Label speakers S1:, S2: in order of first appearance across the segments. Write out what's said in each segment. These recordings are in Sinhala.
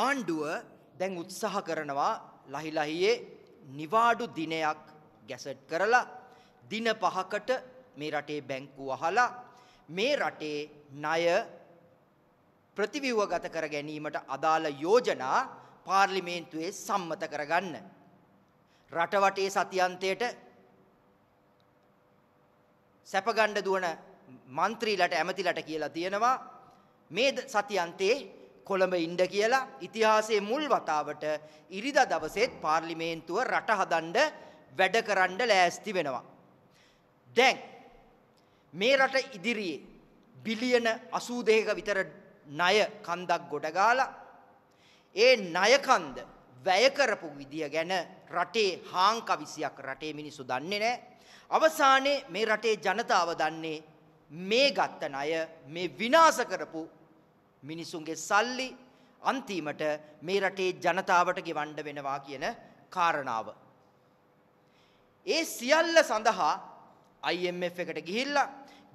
S1: ආණ්ඩුව දැන් උත්සාහ කරනවා ලහිලහියේ නිවාඩු දිනයක් ගැසට් කරලා දින පහකට මේ රටේ බැංකුව අහලා මේ රටේ ණය ප්‍රතිව්‍යුහගත කර ගැනීමට අදාළ යෝජනා පාර්ලිමේන්තුවේ සම්මත කරගන්න. රටවටේ සතියන්තයට සැපගණ්ඩ දුවන මන්ත්‍රීලට ඇමතිලට කියලා තියෙනවා මේ සතියන්තේ කොළඹ ඉන්ඩ කියලා ඉතිහාසයේ මුල් වතාවට ඉරිදා දවසේත් පාර්ලිමේන්තුව රට හදන්න වැඩ කරන්න ලෑස්ති වෙනවා. දැන් මේ රට ඉදිරියේ බිලියන 82ක විතර ණය කන්දක් ගොඩ ගාලා ඒ ණය කන්ද වැය කරපු විදිය ගැන රටේ හාංකවිසියක් රටේ මිනිස්සු දන්නේ නැහැ. අවසානයේ මේ රටේ ජනතාව දන්නේ මේ ගත්ත ණය මේ විනාශ කරපු මිනිසුන්ගේ සල්ලි අන්තිමට මේ රටේ ජනතාවට ගෙවන්න වෙනවා කියන කාරණාව. ඒ සියල්ල සඳහා IMF එකට ගිහිල්ලා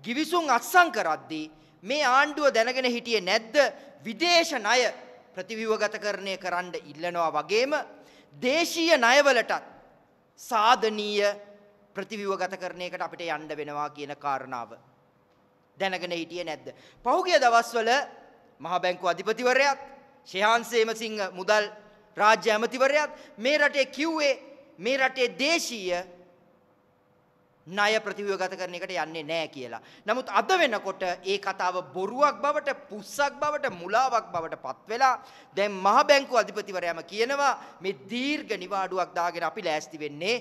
S1: ගිවිසුම් අත්සන් කරද්දී මේ ආණ්ඩුව දැනගෙන හිටියේ නැද්ද විදේශ ණය ප්‍රතිව්‍යුහගතකරණය කරන්න ඉල්ලනවා වගේම දේශීය ණයවලටත් සාධනීය ප්‍රතිව්‍යුහගතකරණයකට අපිට යන්න වෙනවා කියන කාරණාව දැනගෙන හිටියේ නැද්ද පහුගිය දවස්වල මහා බැංකු අධිපතිවරයාත් ශෙහාන් සේමසිංහ මුදල් රාජ්‍ය ඇමතිවරයාත් මේ රටේ කිව්වේ මේ රටේ දේශීය ණය ප්‍රතිව්‍යුහගත කරන එකට යන්නේ නැහැ කියලා. නමුත් අද වෙනකොට ඒ කතාව බොරුවක් බවට, පුස්සක් බවට, මුලාවක් බවට පත් වෙලා දැන් මහ බැංකු අධිපතිවරයාම කියනවා මේ දීර්ඝ නිවාඩුවක් දාගෙන අපි ලෑස්ති වෙන්නේ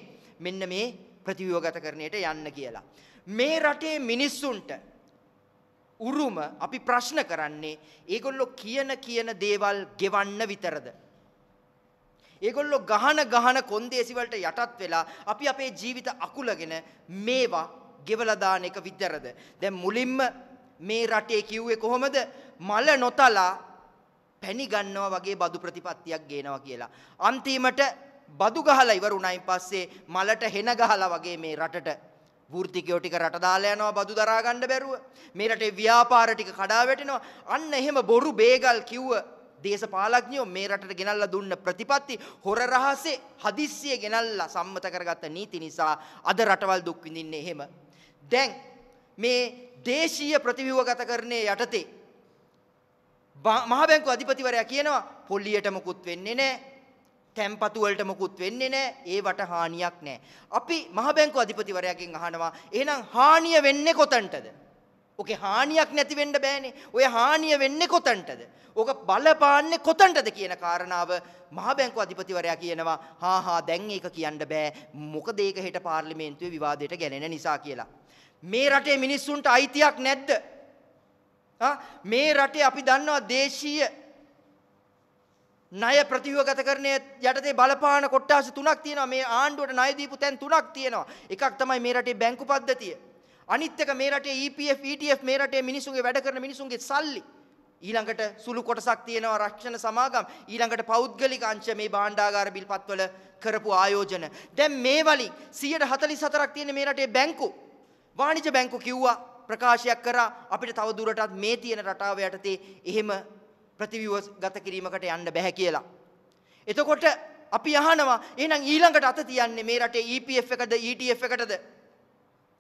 S1: මෙන්න මේ ප්‍රතිව්‍යුහගත කරණයට යන්න කියලා. මේ රටේ මිනිස්සුන්ට උරුම අපි ප්‍රශ්න කරන්නේ ඒගොල්ලෝ කියන කියන දේවල් ගෙවන්න විතරද. ඒගොල්ලෝ ගහන ගහන කොන්දේසිවලට යටත් වෙලා අපි අපේ ජීවිත අකුලගෙන මේවා ගෙවලදාන එක විතරද. දැන් මුලින්ම මේ රටේ කිව්වේ කොහොමද මල නොතලා පැණි ගන්නවා වගේ බදු ප්‍රතිපත්තියක් ගේනවා කියලා. අන්තිමට බදු ගහලා ඉවරුණයින් පස්සේ මලට හෙන ගහලා වගේ මේ රටට වෘතිකයෝ ටික රට දාලා යනවා බදු දරා ගන්න බැරුව මේ රටේ ව්‍යාපාර ටික කඩා වැටෙනවා අන්න එහෙම බොරු බේගල් කිව්ව දේශපාලඥයෝ මේ රටට ගෙනල්ලා දුන්න ප්‍රතිපත්ති හොර රහසේ හදිස්සිය ගෙනල්ලා සම්මත කරගත්ත නීති නිසා අද රටවල් දුක් විඳින්නේ එහෙම දැන් මේ දේශීය ප්‍රතිව්‍යුහගත කරන්නේ යටතේ මහ බැංකු අධිපතිවරයා කියනවා පොල්ලියට මුකුත් වෙන්නේ නැහැ තැම්පතු වලට මොකුත් වෙන්නේ නැහැ ඒවට හානියක් නැහැ. අපි මහ බැංකු අධිපතිවරයාගෙන් අහනවා එහෙනම් හානිය වෙන්නේ කොතනටද? ඕකේ හානියක් නැති වෙන්න බෑනේ. ඔය හානිය වෙන්නේ කොතනටද? ඕක බලපාන්නේ කොතනටද කියන කාරණාව මහ බැංකු අධිපතිවරයා කියනවා හා හා දැන් ඒක කියන්න බෑ. මොකද ඒක හෙට පාර්ලිමේන්තුවේ විවාදයට ගැලෙන නිසා කියලා. මේ රටේ මිනිස්සුන්ට අයිතියක් නැද්ද? මේ රටේ අපි දන්නවා දේශීය ණය ප්‍රතිව්‍යගත කරණය යටතේ බලපාන කොට්ටාස තුනක් තියෙනවා. මේ ආණ්ඩුවට ණය දීපු තැන් තුනක් තියෙනවා. එකක් තමයි මේ රටේ බැංකු පද්ධතිය. අනිත් එක මේ රටේ EPF ETF මේ රටේ මිනිසුන්ගේ වැඩ කරන මිනිසුන්ගේ සල්ලි. ඊළඟට සුළු කොටසක් තියෙනවා රක්ෂණ සමාගම්. ඊළඟට පෞද්ගලික අංශ මේ භාණ්ඩාගාර බිල්පත්වල කරපු ආයෝජන. දැන් මේ වලින් 144ක් තියෙන මේ රටේ බැංකු වාණිජ බැංකු කිව්වා ප්‍රකාශයක් කරා අපිට තව දුරටත් මේ තියෙන රටාව යටතේ එහෙම ප්‍රතිව්‍යුව ගත කිරීමකට යන්න බැහැ කියලා. එතකොට අපි අහනවා එහෙනම් ඊළඟට අත තියන්නේ මේ රටේ EPF එකද ETF එකටද?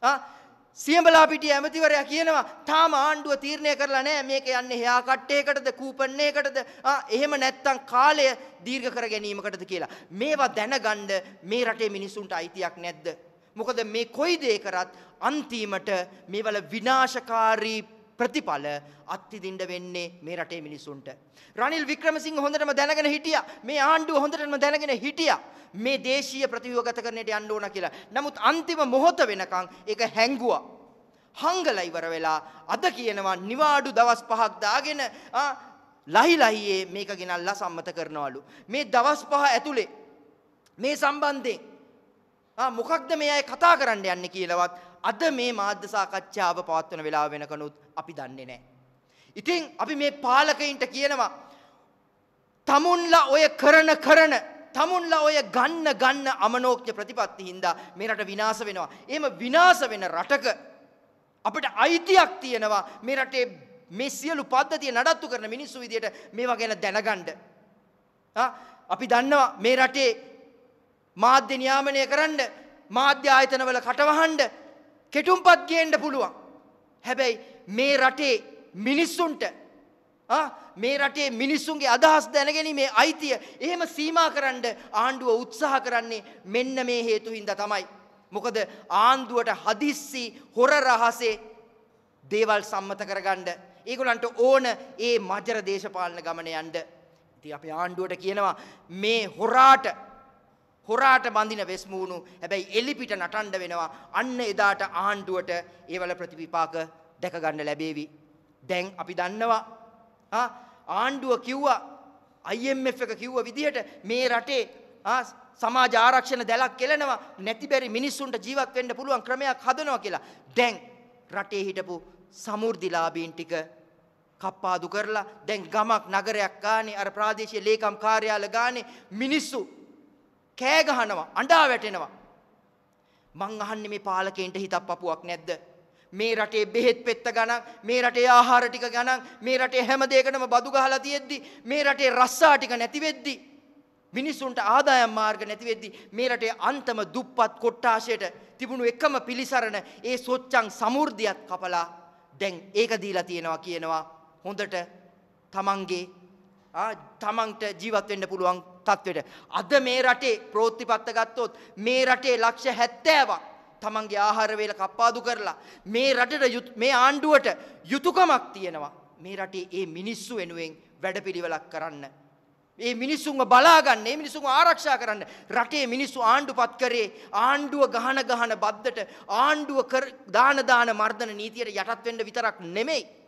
S1: ආ සියඹලා පිටිය ඇමතිවරයා කියනවා තාම ආණ්ඩුව තීරණය කරලා නැහැ මේක යන්නේ එහා කට්ටේකටද කූපන් එකටද එහෙම නැත්තම් කාලය දීර්ඝ කර ගැනීමකටද කියලා මේවා දැනගන්න මේ රටේ මිනිසුන්ට අයිතියක් නැද්ද මොකද මේ කොයි දේ කරත් අන්තිමට මේවල විනාශකාරී ප්‍රතිඵල අත්විඳින්න වෙන්නේ මේ රටේ මිනිසුන්ට. රනිල් වික්‍රමසිංහ හොඳටම දැනගෙන හිටියා. මේ ආණ්ඩුව හොඳටම දැනගෙන හිටියා. මේ දේශීය ප්‍රතිව්‍යුහගත කරන්නට යන්න ඕන කියලා. නමුත් අන්තිම මොහොත වෙනකන් ඒක හැංගුවා. හංගලා ඉවර වෙලා අද කියනවා නිවාඩු දවස් පහක් දාගෙන ලහි ලහියේ මේක ගෙනල්ලා සම්මත කරනවලු. මේ දවස් පහ ඇතුලේ මේ සම්බන්ධයෙන් මොකක්ද මේ අය කතා කරන්න යන්නේ කියලාවත් අද මේ මාධ්‍ය සාකච්ඡාව පවත්වන වෙලාව වෙනකනුත් අපි දන්නේ නැහැ. ඉතින් අපි මේ පාලකයින්ට කියනවා තමුන්ලා ඔය කරන කරන තමුන්ලා ඔය ගන්න ගන්න අමනෝක්්‍ය ප්‍රතිපත්ති හින්දා මේ රට විනාශ වෙනවා. එහෙම විනාශ වෙන රටක අපිට අයිතියක් තියෙනවා මේ රටේ මේ සියලු පද්ධතිය නඩත්තු කරන මිනිස්සු විදියට මේවා ගැන දැනගන්න. අපි දන්නවා මේ රටේ මාධ්‍ය නියාමනය කරන්න මාධ්‍ය ආයතනවල කටවහන්ඩ කෙටුම්පත් ගේන්න පුළුවන්. හැබැයි මේ රටේ මිනිස්සුන්ට මේ රටේ මිනිස්සුන්ගේ අදහස් දැනගැනීමේ අයිතිය එහෙම සීමා කරන්න ආණ්ඩුව උත්සාහ කරන්නේ මෙන්න මේ හේතු හින්දා තමයි. මොකද ආණ්ඩුවට හදිස්සි හොර රහසේ දේවල් සම්මත කරගන්න ඒගොල්ලන්ට ඕන ඒ මජර දේශපාලන ගමන යන්න. ඉතින් අපි ආණ්ඩුවට කියනවා මේ හොරාට හොරාට බඳින වෙස්මූණු හැබැයි එලිපිට නටන්න වෙනවා අන්න එදාට ආණ්ඩුවට ඒවල ප්‍රතිවිපාක දැක ගන්න ලැබේවි. දැන් අපි දන්නවා ආණ්ඩුව කිව්වා IMF එක කිව්ව විදිහට මේ රටේ සමාජ ආරක්ෂණ දැලක් කෙලනවා නැති බැරි මිනිස්සුන්ට ජීවත් වෙන්න පුළුවන් ක්‍රමයක් හදනවා කියලා. දැන් රටේ හිටපු සමෘද්ධිලාභීන් ටික කප්පාදු කරලා දැන් ගමක් නගරයක් ගානේ අර ප්‍රාදේශීය ලේකම් කාර්යාල ගානේ මිනිස්සු කෑ ගහනවා අඬා වැටෙනවා මං අහන්නේ මේ පාලකෙන්ට හිතක් පපුවක් නැද්ද මේ රටේ බෙහෙත් පෙත්ත ගණන් මේ රටේ ආහාර ටික ගණන් මේ රටේ හැම දෙයකටම බදු ගහලා තියෙද්දි මේ රටේ රස්සා ටික නැති වෙද්දි මිනිසුන්ට ආදායම් මාර්ග නැති වෙද්දි මේ රටේ අන්තම දුප්පත් කොට්ටාශයට තිබුණු එකම පිලිසරණ ඒ සොච්චන් සමෘද්ධියත් කපලා දැන් ඒක දීලා තියෙනවා කියනවා හොඳට තමන්ගේ තමන්ට ජීවත් වෙන්න පුළුවන් තත්ත්වයට. අද මේ රටේ ප්‍රෝත්තිපත්ත ගත්තොත් මේ රටේ ලක්ෂ 70ක් තමන්ගේ ආහාර වේල කප්පාදු කරලා මේ රටට මේ ආණ්ඩුවට යුතුයකමක් තියෙනවා. මේ රටේ මේ මිනිස්සු වෙනුවෙන් වැඩපිළිවෙලක් කරන්න. මේ මිනිස්සුන්ව බලාගන්න, මේ මිනිස්සුන්ව ආරක්ෂා කරන්න රටේ මිනිස්සු ආණ්ඩුපත් කරේ ආණ්ඩුව ගහන ගහන බද්දට ආණ්ඩුව දාන දාන මර්ධන නීතියට යටත් වෙන්න විතරක් නෙමෙයි.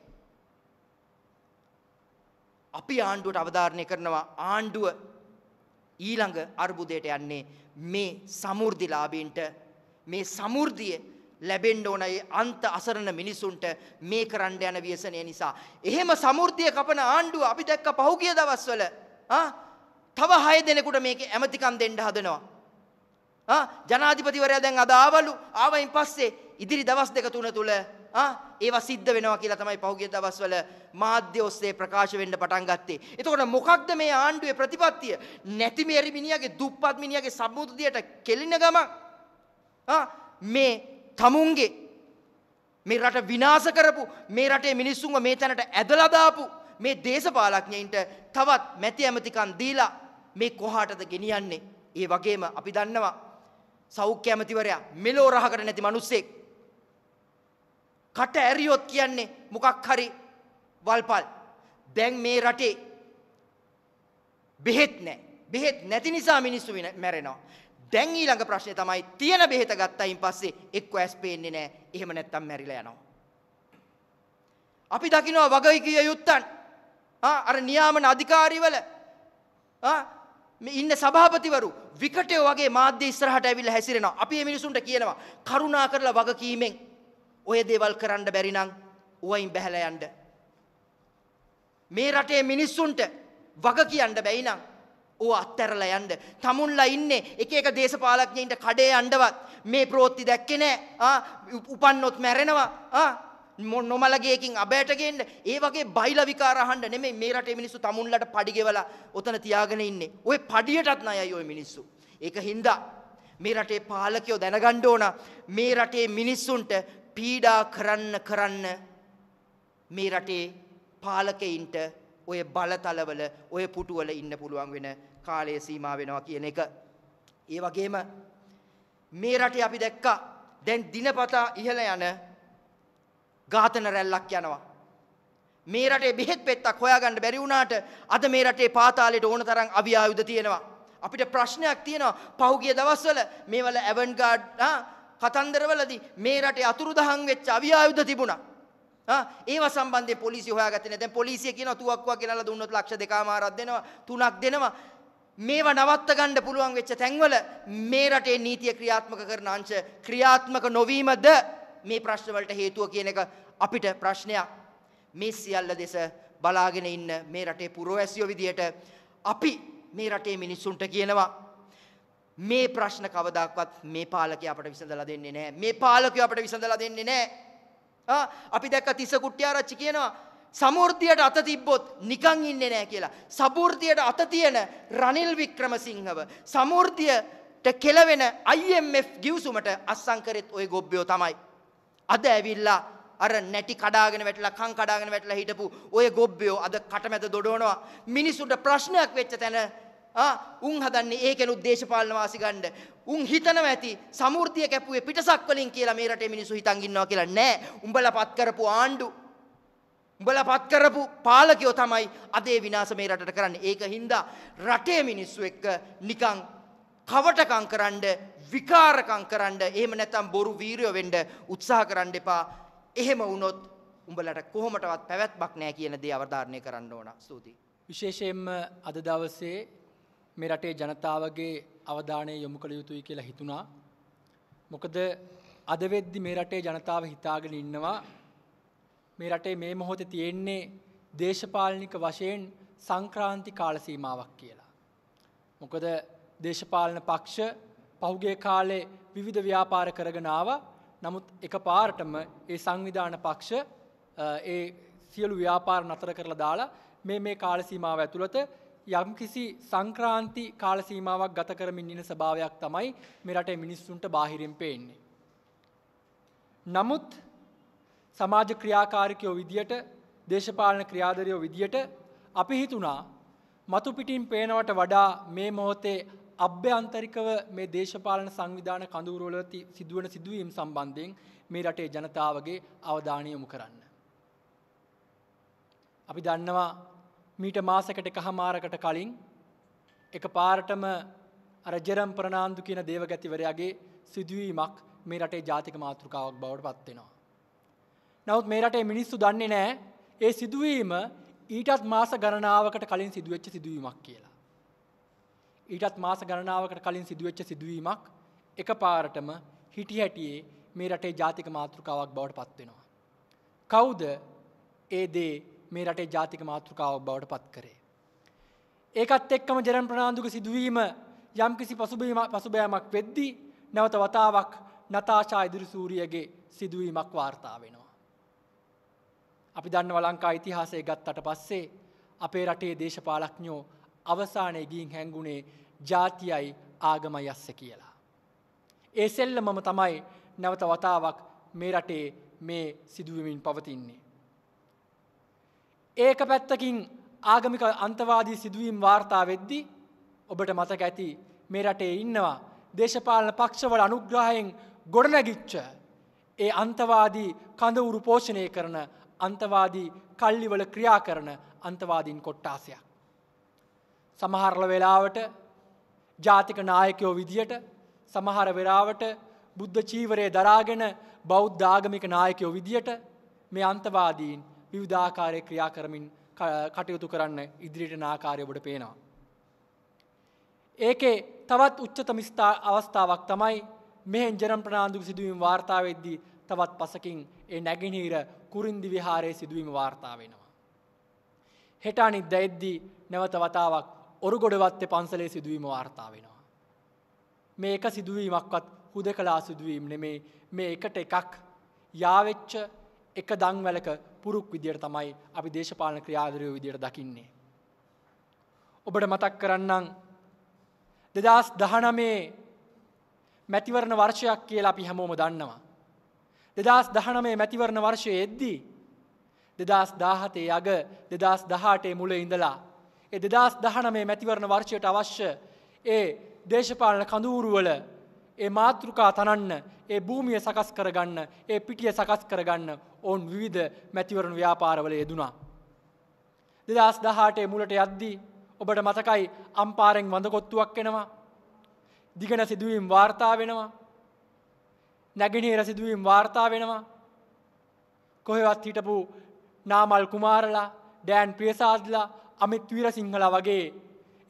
S1: අපි ආණ්ඩුවට අවධාරණය කරනවා ආණ්ඩුව ඊළඟ අර්බුදයට යන්නේ මේ සමෘද්ධිලාභීන්ට මේ සමෘද්ධිය ලැබෙන්න ඕන ඒ අන්ත අසරණ මිනිසුන්ට මේ කරන්න යන ව්‍යසනය නිසා එහෙම සමෘද්ධිය කපන ආණ්ඩුව අපි දැක්ක පහුගිය දවස්වල ආ තව 6 දෙනෙකුට මේක ඇමතිකම් දෙන්න හදනවා ආ ජනාධිපතිවරයා දැන් අද ආවලු ආවයින් පස්සේ ඉදිරි දවස් දෙක තුන තුල ආ ඒවා සිද්ධ වෙනවා කියලා තමයි පහුගිය දවස්වල මාධ්‍ය ඔස්සේ ප්‍රකාශ වෙන්න පටන් ගත්තේ. එතකොට මොකක්ද මේ ආණ්ඩුවේ ප්‍රතිපත්තිය? නැති මේරි මිනිහාගේ දුප්පත් මිනිහාගේ සම්මුතියට කෙලින ගමන් ආ මේ තමුන්ගේ මේ රට විනාශ කරපු මේ රටේ මිනිස්සුන්ව මේ තැනට ඇදලා දාපු මේ දේශපාලඥයින්ට තවත් මැති ඇමතිකම් දීලා මේ කොහාටද ගෙනියන්නේ? ඒ වගේම අපි දන්නවා සෞඛ්‍ය ඇමතිවරයා මෙලෝ රහකට නැති මිනිස්සෙක් කට ඇරියොත් කියන්නේ මොකක් හරි වල්පල්. දැන් මේ රටේ බෙහෙත් නැහැ. බෙහෙත් නැති නිසා මිනිස්සු මැරෙනවා. දැන් ඊළඟ ප්‍රශ්නේ තමයි තියෙන බෙහෙත ගත්තයින් පස්සේ එක්ක ඇස් පේන්නේ නැහැ. එහෙම නැත්තම් මැරිලා යනවා. අපි දකිනවා වගයි කිය යුත්තන්. ආ අර නියාමන අධිකාරීවල ආ මේ ඉන්න සභාපතිවරු විකටය වගේ මාධ්‍ය ඉස්සරහට ඇවිල්ලා හැසිරෙනවා. අපි මේ මිනිසුන්ට කියනවා කරුණා කරලා වගකීමෙන් ඔය දේවල් කරන්න බැරි නම් උවයින් බැහැලා යන්න. මේ රටේ මිනිස්සුන්ට වග කියන්න බැයි නම් ඕ අත්තරලා යන්න. tamunලා ඉන්නේ එක එක දේශපාලඥයින්ට කඩේ යන්නවත් මේ ප්‍රවෘත්ති දැක්කේ නෑ. උපන්නොත් මැරෙනවා. නොමලගේකින් අබෑට ගේන්න. ඒ වගේ බයිලා විකාර අහන්න නෙමෙයි මේ රටේ මිනිස්සු tamunලට padi ගෙවලා ඔතන තියාගෙන ඉන්නේ. ওই padiයටත් ණයයි ওই මිනිස්සු. ඒක හින්දා මේ රටේ පාලකයෝ දැනගන්න ඕන මේ රටේ මිනිස්සුන්ට පීඩා කරන්න කරන්න මේ රටේ පාලකයින්ට ඔය බලතලවල ඔය පුටුවල ඉන්න පුළුවන් වෙන කාලය සීමා වෙනවා කියන එක. ඒ වගේම මේ රටේ අපි දැක්කා දැන් දිනපතා ඉහළ යන ඝාතන රැල්ලක් යනවා. මේ රටේ බෙහෙත් පෙත්තක් හොයාගන්න බැරි වුණාට අද මේ රටේ පාතාලයට ඕන තරම් අවි ආයුධ තියෙනවා. අපිට ප්‍රශ්නයක් තියෙනවා. පහුගිය දවස්වල මේවල ඇවන්ගාඩ් කතන්දරවලදී මේ රටේ අතුරුදහන් වෙච්ච අවියායුධ තිබුණා. ආ ඒව සම්බන්ධයෙන් පොලිසිය හොයාගත්තේ නැහැ. දැන් පොලිසිය කියනවා තුවක්කුවක් ගෙනල්ලා දුන්නොත් ලක්ෂ දෙකමාරක් දෙනවා, තුනක් දෙනවා. මේවා නවත්ත ගන්න පුළුවන් වෙච්ච තැන්වල මේ රටේ නීතිය ක්‍රියාත්මක කරන අංශ ක්‍රියාත්මක නොවීමද මේ ප්‍රශ්න වලට හේතුව කියන එක අපිට ප්‍රශ්නයක්. මේ සියල්ල දෙස බලාගෙන ඉන්න මේ රටේ පුරවැසියෝ විදියට අපි මේ රටේ මිනිස්සුන්ට කියනවා මේ ප්‍රශ්න කවදාවත් මේ පාලකයා අපට විසඳලා දෙන්නේ නැහැ. මේ පාලකයා අපට විසඳලා දෙන්නේ නැහැ. ආ අපි දැක්ක තිස්ස කුට්ටිආරච්චි කියනවා සමෘද්ධියට අත තිබ්බොත් නිකන් ඉන්නේ නැහැ කියලා. සමෘද්ධියට අත තියෙන රනිල් වික්‍රමසිංහව සමෘද්ධියට කෙලවෙන IMF ගිවිසුමට අස්සම් කරෙත් ওই ගොබ්බයෝ තමයි. අද ඇවිල්ලා අර නැටි කඩාගෙන වැටලා කන් කඩාගෙන වැටලා හිටපු ওই ගොබ්බයෝ අද කටමැද දොඩවනවා. මිනිසුන්ට ප්‍රශ්නයක් වෙච්ච තැන උන් හදන්නේ ඒකෙනුත් දේශපාලන වාසි ගන්න. උන් හිතනවා ඇති සමෘද්ධිය කැපුවේ පිටසක් වලින් කියලා මේ රටේ මිනිස්සු හිතන් ඉන්නවා කියලා නෑ. උඹලා පත් කරපු ආණ්ඩු උඹලා පත් කරපු පාලකයෝ තමයි අදේ විනාශ මේ රටට කරන්නේ. ඒක හින්දා රටේ මිනිස්සු එක්ක නිකන් කවටකම් කරන්න, විකාරකම් කරන්න, එහෙම නැත්නම් බොරු වීරයෝ වෙන්න උත්සාහ කරන්න එපා. එහෙම වුණොත් උඹලට කොහොමටවත් පැවැත්මක් නෑ කියන දේ අවධාරණය කරන්න ඕන. ස්තුතියි.
S2: විශේෂයෙන්ම අද දවසේ මේ රටේ ජනතාවගේ අවධානය යොමු කළ යුතුයි කියලා හිතුණා. මොකද අද වෙද්දි මේ රටේ ජනතාව හිතාගෙන ඉන්නවා මේ රටේ මේ මොහොතේ තියෙන්නේ දේශපාලනික වශයෙන් සංක්‍රාන්ති කාල සීමාවක් කියලා. මොකද දේශපාලන පක්ෂ පහුගිය කාලේ විවිධ ව්‍යාපාර කරගෙන ආවා. නමුත් එකපාරටම ඒ සංවිධාන පක්ෂ ඒ සියලු ව්‍යාපාර නතර කරලා දාලා මේ මේ කාල සීමාව ඇතුළත යම්කිසි සංක්‍රාන්ති කාල සීමාවක් ගත කරමින් ඉන්න ස්වභාවයක් තමයි මේ රටේ මිනිස්සුන්ට බාහිරින් පේන්නේ. නමුත් සමාජ ක්‍රියාකාරිකයෝ විදියට දේශපාලන ක්‍රියාදරයෝ විදියට අපි හිතුණා මතු පිටින් පේනවට වඩා මේ මොහොතේ අභ්‍යන්තරිකව මේ දේශපාලන සංවිධාන කඳවුරවල සිදුවන සිදුවීම් සම්බන්ධයෙන් මේ රටේ ජනතාවගේ අවධානය යොමු කරන්න. අපි දන්නවා මීට මාසකට එකහමාරකට කලින් එක පාරටම රජරම් ප්‍රනාාන්දු කියන දේවගැතිවරයාගේ සිදුවීමක් මේ රටේ ජාතික මාතෘකාවක් බවට පත්වෙනවා. නවත් මේ රටේ මිනිස්සු දන්නේ නෑ ඒ සිදුවීම ඊටත් මාස ගණනාවකට කලින් සිදුවච්ච සිදුවීමක් කියලා. ඊටත් මාස ගණනාවකට කලින් සිදුවච්ච සිදුවීමක් එක පාරටම හිටි හැටියේ මේ රටේ ජාතික මාතෘකාවක් බවට පත්වෙනවා. කවුද ඒ දේ මේ රටේ ජාතික මාතෘකාවක් බවට පත් කරේ. ඒකත් එක්කම ජරන් ප්‍රනාාන්දුක සිදුවීම යම්කිසි පසුබීම පසුබෑමක් වෙද්දී නැවත වතාවක් නතාශා ඉදිරි සූරියගේ සිදුවීමක් වාර්තා වෙනවා. අපි දන්න වලංකා ඉතිහාසය ගත්තට පස්සේ අපේ රටේ දේශපාලක්ඥෝ අවසානය ගීන් හැංගුණේ ජාතියයි ආගම යස්ස කියලා. ඒ සෙල්ල මම තමයි නැවත වතාවක් මේ රටේ මේ සිදුවමින් පවතින්නේ. ඒක පැත්තකින් ආගමික අන්තවාදී සිදුවීම් වාර්තා වෙද්දි ඔබට මතක ඇති මේ රටේ ඉන්නවා දේශපාලන පක්ෂවල අනුග්‍රහයෙන් ගොඩනැගිච්ච ඒ අන්තවාදී කඳවුරු පෝෂණය කරන අන්තවාදී කල්ලිවල ක්‍රියා කරන අන්තවාදීන් කොට්ටාසයක්. සමහරල වෙලාවට ජාතික නායකයෝ විදියට සමහර වෙලාවට බුද්ධ චීවරය දරාගෙන බෞද්ධාගමික නායකයෝ විදියට මේ අන්තවාදීන් විවිධාකාරය ක්‍රියා කරමින් කටයුතු කරන්න ඉදිරිට නාකාරයබට පේනවා. ඒකේ තවත් උච්චතම ස්ථා අවස්ථාවක් තමයි මෙහෙන් ජනම් ප්‍රනාාන්දුක සිදුවීම වාර්තාවවෙද්දී තවත් පසකින් ඒ නැගෙනහිර කුරින්දි විහාරය සිදුවීම වාර්තාාවෙනවා. හෙටානි දැද්දී නැවත වතාවක් ඔරුගොඩවත්තේ පන්සලේ සිදුවීම වාර්තාාවෙනවා. මේක සිදුවීමක්වත් හුද කලා සිදුවීම් නෙමේ මේ එකට එකක් යාවෙච්ච එක දංවැලක පුරුක් විදියට තමයි අපි දේශපාලන ක්‍රියාදරයෝ විදියට දකින්නේ. ඔබට මතක් කරන්නම් දෙදස් දහනමේ මැතිවරණ වර්ෂයක් කියලා අපි හැමෝම දන්නවා. දෙදස් දහනමේ මැතිවරණ වර්ෂය එද්දී දෙදස් දාහතේ අග දෙදස් දහටේ මුල ඉඳලා. ඒ දෙදස් දහනමේ මැතිවරණ වර්ෂයට අවශ්‍ය ඒ දේශපාලන කඳූරුවල ඒ මාතෘකා තනන්න ඒ භූමිය සකස් කරගන්න ඒ පිටිය සකස් කරගන්න ඔවුන් විවිධ මැතිවරණ ව්‍යාපාරවල යෙදුනා. දෙදස් දහටේ මුලට යද්දී ඔබට මතකයි අම්පාරෙන් වඳකොත්තුවක් එෙනවා. දිගන සිදුවීම් වාර්තා වෙනවා. නැගිනීර සිදුවීම් වාර්තා වෙනවා. කොහෙවත් හිටපු නාමල් කුමාරලා ඩෑන් ප්‍රියසාදලා අමිත් වීර සිංහලා වගේ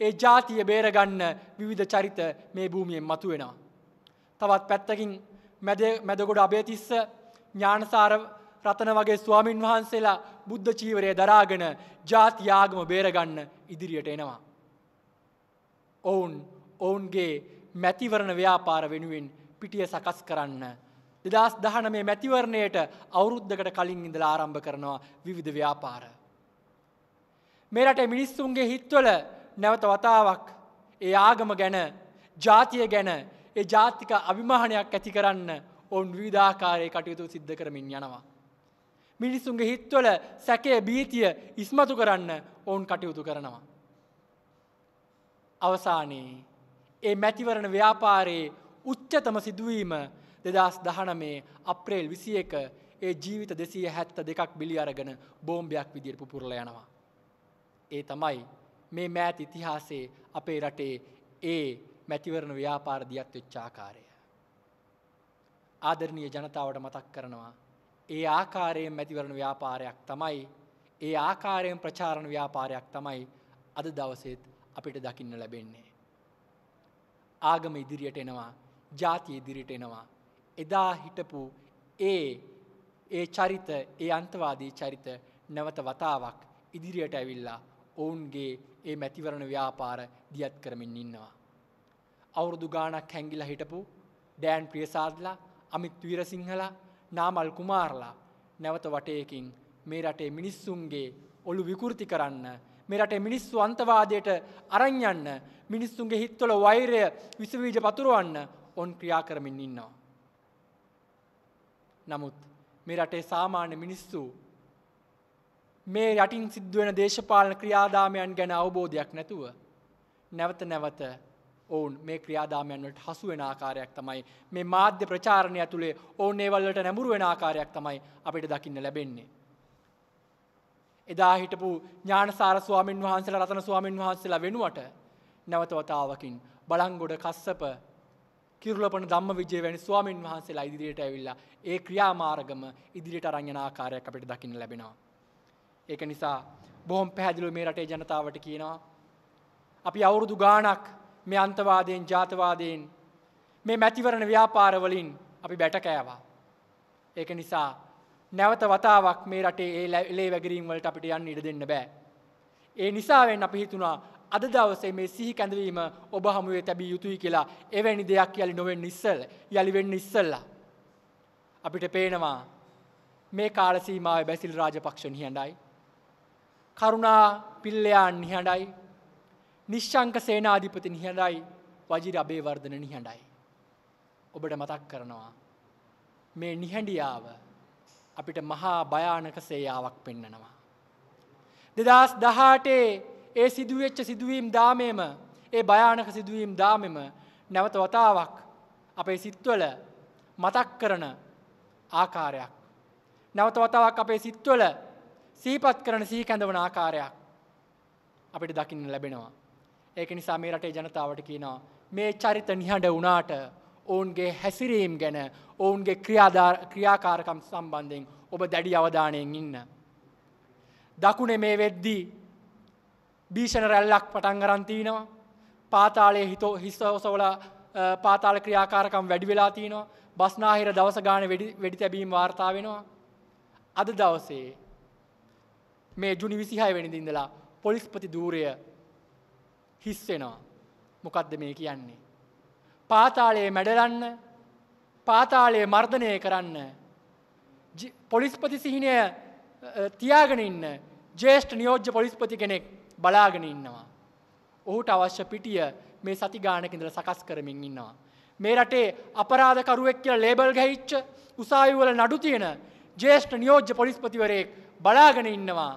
S2: ඒ ජාතිය බේරගන්න විවිධ චරිත මේ භූමියෙන් මතුවෙනවා. තවත් පැත්තකින් මැදගොඩ අභේතිස්ස ඥානසාර රතන වගේ ස්වාමින් වහන්සේලා බුද්ධ චීවරය දරාගෙන ජාති ආගම බේරගන්න ඉදිරියට එනවා. ඔවුන් ඔවුන්ගේ මැතිවරණ ව්‍යාපාර වෙනුවෙන් පිටිය සකස් කරන්න. දෙදස් දහන මේ මැතිවරණයට අවුරුද්ධකට කලින් ඉඳල ආරම්භ කරනවා විවිධ ව්‍යාපාර. මෙරට මිනිස්සුන්ගේ හිත්වල නැවත වතාවක් ඒ ආගම ගැන ජාතිය ගැන ඒ ජාතික අභිමානයක් ඇති කරන්න ඔවුන් විධාකාරය කටයුතු සිද්ධ කරමින් යනවා. මිනිස්සුන්ගේ හිත්වල සැකය බීතිය ඉස්මතු කරන්න ඔවුන් කටයුතු කරනවා. අවසානයේ ඒ මැතිවරණ ව්‍යාපාරයේ උච්චතම සිදුවීම දෙදස් දහනමේ අප්‍රේල් විසි එක ඒ ජීවිත දෙසය හැත්ත දෙකක් බිලි අරගෙන බෝම්භයක් විදිර පුරල යනවා. ඒ තමයි මේ මෑත් ඉතිහාසේ අපේ රටේ ඒ මැතිවරණ ව්‍යාපාරදියක් වෙච්චාකාරය. ආදරණීය ජනතාවට මතක් කරනවා ඒ ආකාරයෙන් මැතිවරණ ව්‍යාපාරයක් තමයි ඒ ආකාරයෙන් ප්‍රචාරණ ව්‍යාපාරයක් තමයි අද දවසෙත් අපිට දකින්න ලැබෙන්නේ. ආගම ඉදිරියට එනවා ජාති ඉදිරිට එනවා. එදා හිටපු ඒ ඒ චරිත ඒ අන්තවාදී චරිත නැවත වතාවක් ඉදිරියට ඇවිල්ලා ඔවුන්ගේ ඒ මැතිවරණ ව්‍යාපාර දියත් කරමින් ඉන්නවා. අවුරුදු ගානක් හැංගිලා හිටපු ඩෑන් ප්‍රියසාදලා අමිත් වීරසිංහලා නාමල් කුමාරලා නැවත වටයකින් මේ රටේ මිනිස්සුන්ගේ ඔළු විකෘති කරන්න. මේ රටේ මිනිස්සු අන්තවාදයට අරංයන්න මිනිස්සුන්ගේ හිත්වල වෛරය විසවීජ පතුරුවන්න ඔන් ක්‍රියා කරමින් ඉන්නවා. නමුත් මේ රටේ සාමාන්‍ය මිනිස්සු මේ යටින් සිද්ධුවෙන දේශපාලන ක්‍රියාදාමයන් ගැන අවබෝධයක් නැතුව නැවත නැවත ඔවුන් මේ ක්‍රියාදාමයන්ට හසු වෙන ආකාරයක් තමයි මේ මාධ්‍ය ප්‍රචාරණය ඇතුළේ ඔවුන් ඒවල්ලට නැඹුරු වෙන ආකාරයක් තමයි අපිට දකින්න ලැබෙන්නේ. එදා හිටපු ඥානසාර ස්වාමීන් වහන්සේලා රතන ස්වාමීන් වහන්සේලා වෙනුවට නැවතවතාවකින් බලංගොඩ කස්සප කිරුලපන ධම්ම විජය වැනි ස්වාමීන් වහන්සේලා ඉදිරියට ඇවිල්ලා ඒ ක්‍රියාමාර්ගම ඉදිරියට අරංගන ආකාරයක් අපිට දකින්න ලැබෙනවා. ඒක නිසා බොහොම පැහැදිලිව මේ රටේ ජනතාවට කියනවා. අපි අවුරුදු ගාණක් මේ අන්තවාදයෙන් ජාතවාදයෙන් මේ මැතිවරණ ව්‍යාපාරවලින් අපි බැට කෑවා. ඒක නිසා නැවත වතාවක් මේ රටේ ඒ ලේ වැගරීම් වලට අපිට යන්න ඉඩ දෙන්න බෑ. ඒ නිසාවෙන් අපි හිතුණා අද දවසේ මේ සිහි කැඳවීම ඔබ හමුවේ තැබිය යුතුයි කියලා එවැනි දෙයක් යලි නොවෙන්න ඉස්සෙල් යලි වෙන්න ඉස්සෙල්ලා අපිට පේනවා මේ කාල සීමාවේ බැසිල් රාජපක්ෂ නිහඬයි කරුණා පිල්ලයන් නිහඬයි නිශ්ෂංක සේනාධිපති නිහඬයි වජිර අබේවර්ධන නිහඬයි. ඔබට මතක් කරනවා. මේ නිහැඩියාව අපිට මහා භයානක සේයාවක් පෙන්නනවා. දෙදස් දහටේ ඒ සිදුවවෙච්ච සිදුවීම් දාමයම ඒ භයානක සිදුවීම් දාමෙම නැවත වතාවක් අපේ සිත්වල මතක් කරන ආකාරයක්. නැවත වතාවක් අපේ සිත්වල සීපත් කරන සීකැඳවන ආකාරයක් අපිට දකින්න ලැබෙනවා. ඒක නිසා මේ රටේ ජනතාවට කියනවා. මේ චරිත නිහඬ වුණාට ඔවුන්ගේ හැසිරීම් ගැන ඔවුන්ගේ ක්‍රියාකාරකම් සම්බන්ධයෙන් ඔබ දැඩි අවධානයෙන් ඉන්න. දකුණේ මේ වෙද්දී භීෂණ රැල්ලක් පටන් අරන්තිනවා පාතාලයේ හිතෝ හිස්ස ඔසවල පාතාල ක්‍රියාකාරකම් වැඩි වෙලා තියනවා බස්නාහිර දවස ගාන වෙඩි තැබීම් වාර්තා වෙනවා. අද දවසේ මේ ජුනි විසිහය වෙනිදිඳලා පොලිස්පති දූරය හිස් වෙනවා. මොකක්ද මේ කියන්නේ. පාතාලයේ මැඩලන්න පාතාලයේ මර්ධනය කරන්න පොලිස්පති සිහිනය තියාගෙන ඉන්න ජේෂ්ඨ නියෝජ්‍ය පොලිස්පති කෙනෙක් බලාගෙන ඉන්නවා. ඔහුට අවශ්‍ය පිටිය මේ සති ගානකින්දල සකස් කරමින් ඉන්නවා. මේ රටේ අපරාධකරුවෙක් කියලා ලේබල් ගහිච්ච උසාවිවල නඩු තියෙන ජේෂ්ඨ නියෝජ්‍ය පොලිස්පතිවරයෙක් බලාගෙන ඉන්නවා.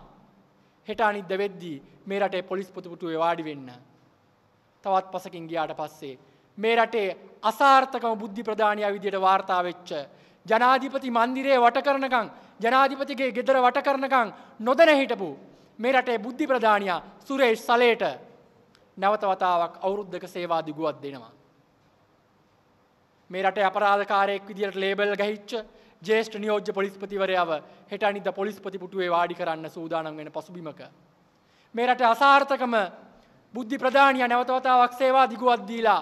S2: හෙට අනිද්ද වෙද්දී මේ රටේ පොලිස්පතිපුටුවේ වාඩි වෙන්න. තවත් පසකින් ගියාට පස්සේ. මේ රටේ අසාර්ථකම බුද්ධි ප්‍රධානය විදියට වාර්තාවෙච්ච. ජනාධිපති මන්දිරේ වටකරනකං ජනාධිපතිගේ ගෙදර වටකරනකං නොදැන හිටපු. මේ රටේ බුද්ධි ප්‍රධානයා සුරේෂ් සලේට නැවතවතාවක් අවුරුද්ධක සේවා දිගුවත් දෙනවා. මේ රට අපරාධකාරයෙක් විදිට ලේබල් ගහිච්ච ජේෂ්ට නියෝජ්‍ය පොලිස්පතිවරයාව හෙට අනිද පොලිස්පති පුටුවේ වාඩි කරන්න සූදානම් වෙන පසුබිමක. මේ රට අසාර්ථකම බුද්ධි ප්‍රධානිය නැවතවතාවක් සේවා දිගුවත් දීලා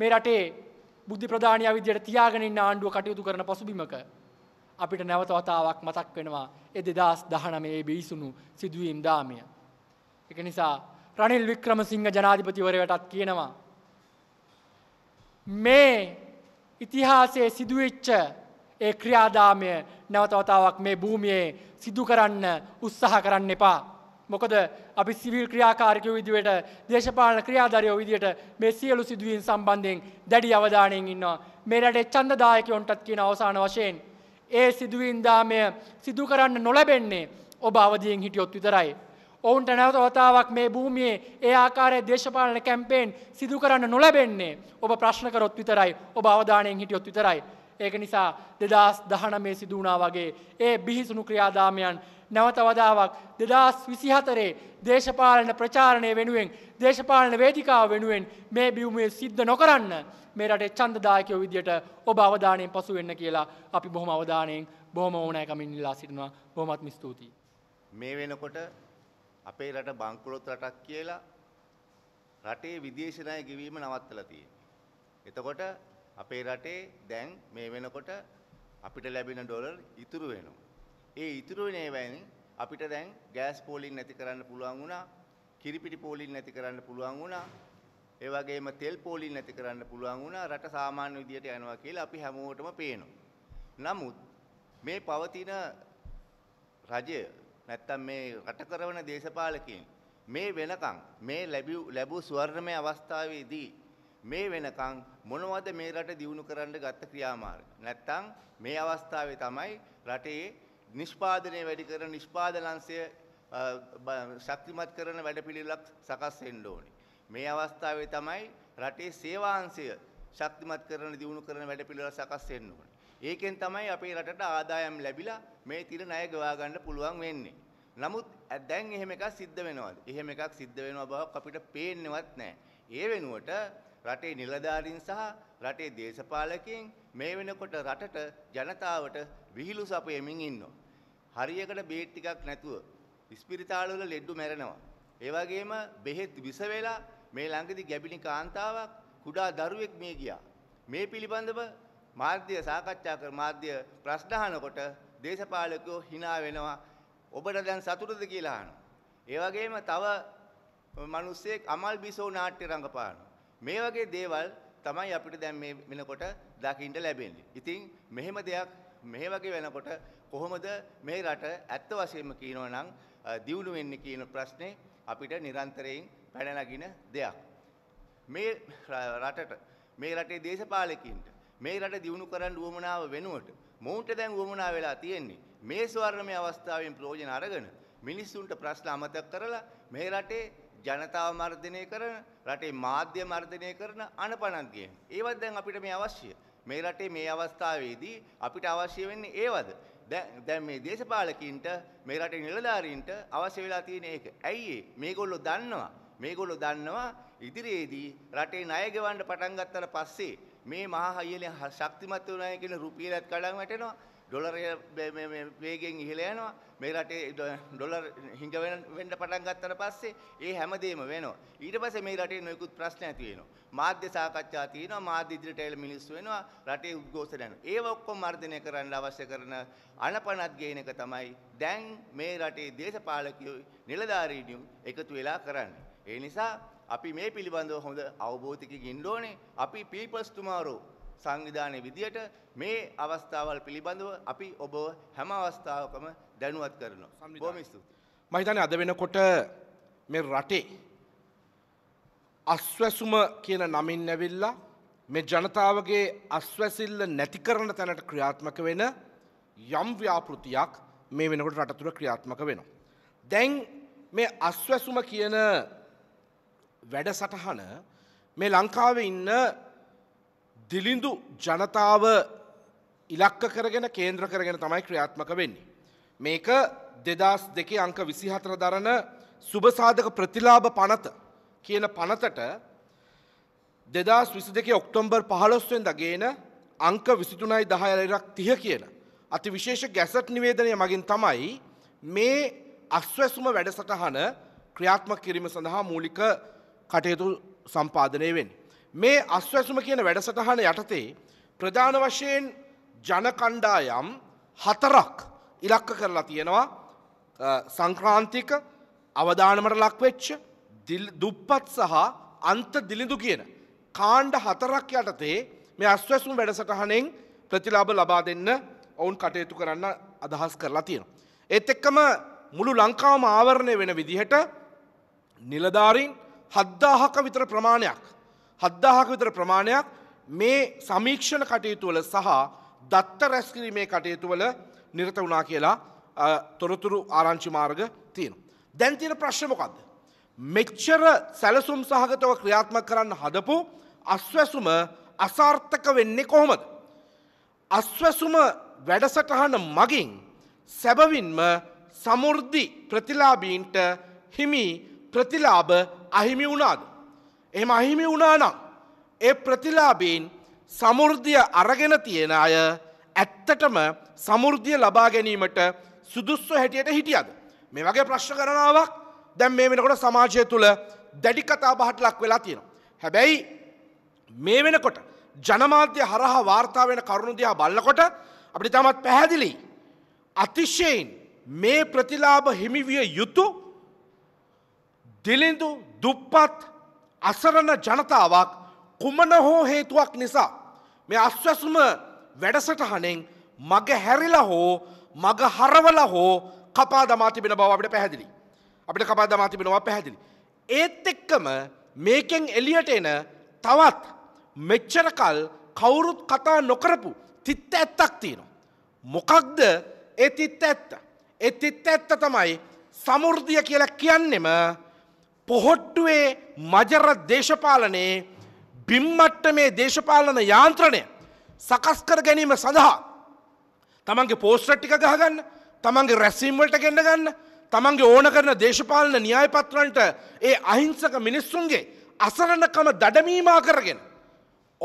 S2: මේ රටේ බුද්ධි ප්‍රධානිය විදියට තියාගෙන ඉන්න ආණ්ඩුව කටයුතු කරන පසුබිමක අපිට නැවතවතාවක් මතක් වෙනවා ඒ 2019 ඒ බිහිසුණු සිදුවීම් දාමය. ඒක නිසා රනිල් වික්‍රමසිංහ ජනාධිපතිවරයටත් කියනවා මේ ඉතිහාසයේ සිදුවෙච්ච ඒ ක්‍රියාදාමය නැවතවතාවක් මේ භූමියේ සිදු කරන්න උත්සාහ කරන්න එපා. මොකද අපි සිවිල් ක්‍රියාකාරකය විදිවට දේශපාලන ක්‍රියාධරයෝ විදියට මේ සියලු සිදුවීන් සම්බන්ධයෙන් දැඩි අවධානයෙන් ඉන්නවා. මේ රටේ ඡන්දදායකයොන්ටත් කියන අවසාන වශයෙන් ඒ සිදුවීන් දාමය සිදු කරන්න නොලැබෙන්නේ ඔබ අවදියෙන් හිටියොත් විතරයි. ඔවුන්ට නැවත වතාවක් මේ භූමියේ ඒ ආකාරයේ දේශපාලන කැම්පේන් සිදු කරන්න නොලැබෙන්නේ ඔබ ප්‍රශ්න කරොත් විතරයි ඔබ අවධානයෙන් හිටියොත් විතරයි. ඒක නිසා දෙදස් දහන මේ සිදුවනා වගේ ඒ බිහිසුණු ක්‍රියාදාමයන් නැවත වදාවක් දෙදස් විසිහතරේ දේශපාලන ප්‍රචාරණය වෙනුවෙන් දේශපාලන වේදිකාව වෙනුවෙන් මේ බියුමේ සිද්ධ නොකරන්න මේ රටේ චන්දදායකයෝ විදියට ඔබ අවධානයෙන් පසු වෙන්න කියලා අපි බොහොම අවධානයෙන් බොහොම ඕනෑකමින් ඉල්ලා සිටිනවා බොහොමත්ම ස්තුතියි.
S3: මේ වෙනකොට අපේ රට බංකුලොත් රටක් කියලා රටේ විදේශ ණය ගෙවීම නවත්තලා තියෙනවා. එතකොට අපේ රටේ දැන් මේ වෙනකොට අපිට ලැබෙන ඩොලර් ඉතුරු වෙනවා. ඒ ඉතුරු වෙන ඒවායින් අපිට දැන් ගෑස් පෝලින් නැති කරන්න පුළුවන් වුණා, කිරිපිටි පෝලින් නැති කරන්න පුළුවන් වුණා, ඒ වගේම තෙල් පෝලින් නැති කරන්න පුළුවන් වුණා රට සාමාන්‍ය විදියට යනවා කියලා අපි හැමෝටම පේනවා. නමුත් මේ පවතින රජය නැත්තම් මේ රට කරන දේශපාලකයන් මේ වෙනකන් මේ ලැබූ ස්වර්ණමය අවස්ථාවේදී මේ වෙනකන් මොනවද මේ රට දියුණු කරන්න ගත්ත ක්‍රියාමාර්ග. නැත්තම් මේ අවස්ථාවේ තමයි රටේ නිෂ්පාදනය වැඩි කරන නිෂ්පාදනංශය ශක්තිමත් කරන වැඩපිළිවෙලක් සකස් වෙන්න ඕනේ. මේ අවස්ථාවේ තමයි රටේ සේවාංශය ශක්තිමත් කරන දියුණු කරන වැඩපිළිවෙල සකස් වෙන්න ඕනේ. ඒකෙන් තමයි අපේ රටට ආදායම් ලැබිලා මේ තිර ණය ගවා ගන්න පුළුවන් වෙන්නේ. නමුත් දැන් එහෙම එකක් සිද්ධ වෙනවද? එහෙම එකක් සිද්ධ වෙනව බවක් අපිට පේන්නවත් නැහැ. ඒ වෙනුවට රටේ නිලධාරීන් සහ රටේ දේශපාලකයන් මේ වෙනකොට රටට ජනතාවට විහිළු සපයමින් ඉන්නවා. හරියකට බේත් ටිකක් නැතුව ඉස්පිරිතාලවල ලෙඩු මැරෙනවා. ඒ වගේම බෙහෙත් විස වෙලා මේ ළඟදී ගැබිණි කාන්තාවක් කුඩා දරුවෙක් මිය ගියා. මේ පිළිබඳව මාධ්‍ය සාකච්ඡා කර මාධ්‍ය ප්‍රශ්න අහනකොට දේශපාලකයෝ hina වෙනවා. ඔබට දැන් සතුටුද කියලා අහනවා. ඒ වගේම තව මිනිස්සෙක් අමල් බිසෝ නාට්‍ය රඟපානවා. මේ වගේ දේවල් තමයි අපිට දැන් මේ වෙනකොට දකින්න ලැබෙන්නේ. ඉතින් මෙහෙම දෙයක් මේ වගේ වෙනකොට කොහොමද මේ රට ඇත්ත වශයෙන්ම කියනවා නම් දියුණු වෙන්නේ කියන ප්‍රශ්නේ අපිට නිරන්තරයෙන් පැන නගින දෙයක්. මේ රටට මේ රටේ දේශපාලකින්ට මේ රට දියුණු කරන්න උවමනාව වෙනුවට මොවුන්ට දැන් උවමනා වෙලා තියෙන්නේ මේ ස්වර්ණමය අවස්ථාවෙන් ප්‍රයෝජන අරගෙන මිනිස්සුන්ට ප්‍රශ්න අමතක කරලා මේ රටේ ජනතාව මර්ධනය කරන රටේ මාධ්‍ය මර්ධනය කරන අනපනක් ගේම්. ඒවත් දැන් අපිට මේ අවශ්‍ය. මේ රටේ මේ අවස්ථාවේදී අපිට අවශ්‍ය වෙන්නේ ඒවද? දැන් මේ දේශපාලකින්ට මේ රටේ නිලධාරීන්ට අවශ්‍ය වෙලා තියෙන ඒක. ඇයි මේගොල්ලෝ දන්නවා. මේගොල්ලෝ දන්නවා ඉදිරියේදී රටේ ණය ගෙවන්න පටන් ගත්තට පස්සේ මේ මහා හයියලෙන් ශක්තිමත් වෙනවා කියන රුපියලත් කඩන් වැටෙනවා. ඩොලරය වේගෙන් ඉහළ යනවා මේ රටේ ඩොලර් හිඟ වෙන්න පටන් ගත්තට පස්සේ ඒ හැමදේම වෙනවා ඊට පස්සේ මේ රටේ නොයෙකුත් ප්‍රශ්න ඇති වෙනවා මාධ්‍ය සාකච්ඡා තියෙනවා මාධ්‍ය ඉදිරියට එළ මිනිස්සු වෙනවා රටේ උද්ඝෝෂණ යනවා ඒව ඔක්කොම මර්ධනය කරන්න අවශ්‍ය කරන අනපනත් ගේන එක තමයි දැන් මේ රටේ දේශපාලකයෝ නිලධාරීන් එකතු වෙලා කරන්නේ ඒ නිසා අපි මේ පිළිබඳව හොඳ අවබෝධයකින් ඉන්න ඕනේ අපි peoples tomorrow සංවිධානයේ විදියට මේ අවස්ථාවල් පිළිබඳව අපි ඔබ හැම අවස්ථාවකම දැනුවත් කරනවා. බොහොම ස්තුතියි.
S4: මම හිතන්නේ අද වෙනකොට මේ රටේ අස්වැසුම කියන නමින් ඇවිල්ලා මේ ජනතාවගේ අස්වැසිල්ල නැති කරන තැනට ක්‍රියාත්මක වෙන යම් ව්‍යාපෘතියක් මේ වෙනකොට රට තුළ ක්‍රියාත්මක වෙනවා. දැන් මේ අස්වැසුම කියන වැඩසටහන මේ ලංකාවේ ඉන්න දිලිඳු ජනතාව ඉලක්ක කරගෙන කේන්ද්‍ර කරගෙන තමයි ක්‍රියාත්මක වෙන්නේ. මේක දෙදස් දෙකේ අංක විසිහතර දරන සුභසාධක ප්‍රතිලාභ පනත කියන පනතට දෙදස් විසි දෙකේ ඔක්ටොම්බර් පහලොස්වෙන්ද ගේන අංක විසිතුනයි දහයරක් තිය කියන. අති විශේෂ ගැසට් නිවේදනය මගින් තමයි මේ අස්වැසුම වැඩසටහන ක්‍රියාත්මක කිරීම සඳහා මූලික කටයුතු සම්පාදනය වෙන්නේ. මේ අස්වැසුම කියන වැඩසටහන යටතේ ප්‍රධාන වශයෙන් ජනකණ්ඩායම් හතරක් ඉලක්ක කරලා තියෙනවා සංක්‍රාන්තික අවධානමට ලක්වෙච්ච දුප්පත් සහ අන්ත දිලිඳු කියන කාණ්ඩ හතරක් යටතේ මේ අස්වැසුම් වැඩසටහනෙන් ප්‍රතිලාබ ලබා දෙන්න ඔවුන් කටයුතු කරන්න අදහස් කරලා තියෙන. ඒත් එක්කම මුළු ලංකාවම ආවරණය වෙන විදිහට නිලධාරීන් හද්දාහක විතර ප්‍රමාණයක් හද්දාහක විතර ප්‍රමාණයක් මේ සමීක්ෂණ කටයුතුවල සහ දත්ත රැස්කිරීමේ කටයුතුවල නිරත වුණා කියලා තොරතුරු ආරංචි මාර්ග තියෙන. දැන් තියෙන ප්‍රශ්නමොකක්ද. මෙච්චර සැලසුම් සහගතව ක්‍රියාත්ම කරන්න හදපු අස්වැසුම අසාර්ථක වෙන්නේ කොහොමද. අස්වැසුම වැඩසටහන මගින් සැබවින්ම සමුෘද්ධි ප්‍රතිලාබීන්ට හිමි ප්‍රතිලාබ අහිමි වුණාද. එහෙම අහිමි වුණා නම් ඒ ප්‍රතිලාභීන් සමෘද්ධිය අරගෙන තියෙන අය ඇත්තටම සමෘද්ධිය ලබා ගැනීමට සුදුස්සු හැටියට හිටියද මේ වගේ ප්‍රශ්න කරනාවක් දැන් මේ වෙනකොට සමාජය තුළ දැඩි කතා බහට ලක් වෙලා තියෙනවා හැබැයි මේ වෙනකොට ජනමාධ්‍ය හරහා වාර්තා වෙන කරුණු දිහා බලනකොට අපිට තාමත් පැහැදිලි අතිශයින් මේ ප්‍රතිලාභ හිමි විය යුතු දිලිඳු දුප්පත් අසරණ ජනතාවක් කුමන හෝ හේතුවක් නිසා මේ අස්වැසුම වැඩසටහනෙන් මග හැරිලා හෝ මග හරවල හෝ කපා දමා තිබෙන බව අපිට පැහැදිලි. අපිට කපා දමා තිබෙනවා පැහැදිලි. ඒත් එක්කම මේකෙන් එලියට එන තවත් මෙච්චරකල් කවුරුත් කතා නොකරපු තිත්ත ඇත්තක් තියෙනවා. මොකක්ද ඒ තිත්ත ඇත්ත. ඒ තිත්ත ඇත්ත තමයි සමෘද්ධිය කියලා කියන්නෙම පොහොට්ටුවේ මජර දේශපාලනයේ බිම්මට්ට මේ දේශපාලන යාන්ත්‍රණය සකස් කර ගැනීම සඳහා තමන්ගේ පෝස්ට්‍රට් ටික ගහගන්න තමන්ගේ රැස්වීම්වලට ගෙන්න ගන්න තමන්ගේ ඕන කරන දේශපාලන න්‍යායපත්‍රන්ට ඒ අහිංසක මිනිස්සුන්ගේ අසරණකම දඩමීමා කරගෙන.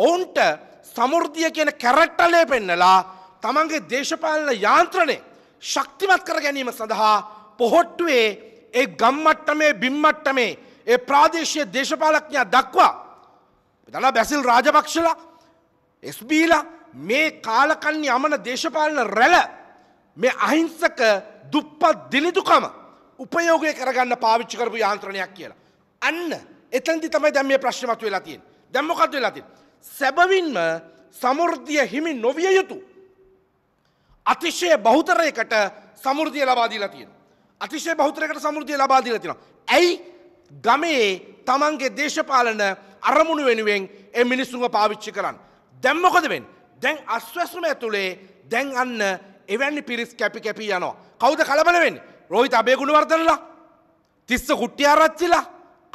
S4: ඔවුන්ට සමෘද්ධිය කියන කැරට්ටලේ පෙන්නලා තමන්ගේ දේශපාලන යාන්ත්‍රණය ශක්තිමත් කර ගැනීම සඳහා පොහොට්ටුවේ ඒ ගම්මට්ටමේ බිම්මට්ටමේ ඒ ප්‍රාදේශය දේශපාලක්ඥා දක්වා. දලා බැසිල් රාජපක්ෂල එස්බීල මේ කාලකන්නේ අමන දේශපාලන රැල මේ අහිංසක දුප්පත් දිලිදුකම උපයෝගය කරගන්න පාවිච්චි කරපු යාන්ත්‍රණයක් කියලා. අන්න එතන්දි තමයි දැම් මේ ප්‍රශ්නමතු වෙලා තියෙන් දැම්මොකක්ද වෙලා තින්. සැබවින්ම සමෘද්ධිය හිමි නොවිය යුතු. අතිශය බෞතරයකට සමෘධිය ලබාදීලා තියෙනවා. අතිශය බෞතරකට සමෘතිය ලබා දීලා තියෙනවා. ඇයි ගමේ තමන්ගේ දේශපාලන අරමුණු වෙනුවෙන් ඒ මිනිස්සුන්ව පාවිච්චි කරන්න. දැන් මොකද වෙන්නේ? දැන් අස්වැස්ම ඇතුලේ දැන් අන්න එවැනි පිරිස් කැපි කැපි යනවා. කවුද කලබල වෙන්නේ? රෝහිත අබේගුණවර්ධනලා, තිස්ස කුට්ටිආරච්චිලා,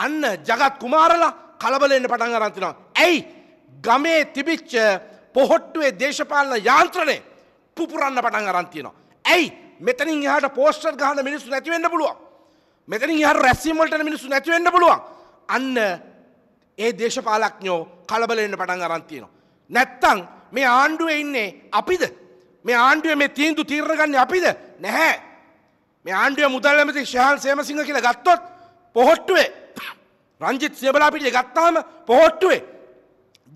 S4: අන්න ජගත් කුමාරලා කලබල වෙන්න පටන් අරන් තිනවා. ඇයි? ගමේ තිබිච්ච පොහොට්ටුවේ දේශපාලන යාන්ත්‍රණය පුපුරන්න පටන් අරන් තියෙනවා. ඇයි? මෙතනින් එහට පෝස්ටර් ගහන මිනිස්සු නැතිවෙන්න පුළුවන්. මෙතනින් එහට රැස්සීමලට මිනිස්සු නැතිවෙන්න පුළුවන්. අන්න ඒ දේශපාලක්ඥෝ කලබලෙන්න්න පටන් අරන්තියනවා. නැත්තං මේ ආණ්ඩුව ඉන්නේ අපිද. මේ ආණ්ඩුව මේ තීන්දු තීරණගන්න අපිද නැහැ. මේ ආණ්ඩුව මුදල්ලමති ශහල් සේමසිංහ කියලා ගත්තොත් පොහොට්ටුවේ රංජිත් සේබලාපිටිය ගත්තාම පොහොට්ටුවේ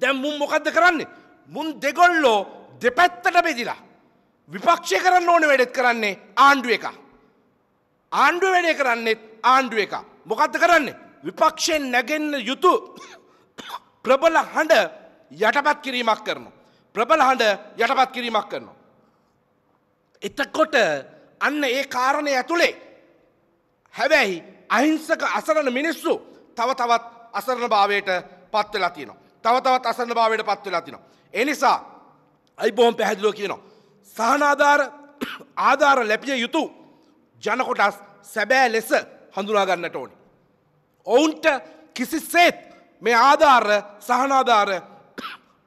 S4: දැම් මුම් මොකක්ද කරන්නේ. මුන් දෙගොල්ලෝ දෙපැත්තට බෙදිලා. විපක්ෂය කරන්න ඕන වැඩෙත් කරන්නේ ආණ්ඩුව එක. ආණ්ඩුව වැඩේ කරන්නෙත් ආණ්ඩුව එක. මොකක්ද කරන්නේ. විපක්ෂයෙන් නැගෙන්න යුතු ප්‍රබල හඬ යටපත් කිරීමක් කරන. ප්‍රබල හඬ යටපත් කිරීමක් කරනවා. එතකොට අන්න ඒ කාරණය ඇතුළේ හැබැයි අහිංසක අසරණ මිනිස්සු තව තවත් අසරණ භාවයට පත්වෙලා තියෙනවා. තව තවත් අසරණ භාවයට පත්වෙලා තිනවා. එනිසා අයි බොහොම පැහැදිලෝ කියනවා. සහනාධාර ආධාර ලැබිය යුතු ජනකොටස් සැබෑ ලෙස හඳුනාගන්නට ඕනි. ඔවුන්ට කිසිස්සේත් මේ ආධාර සහනාධාර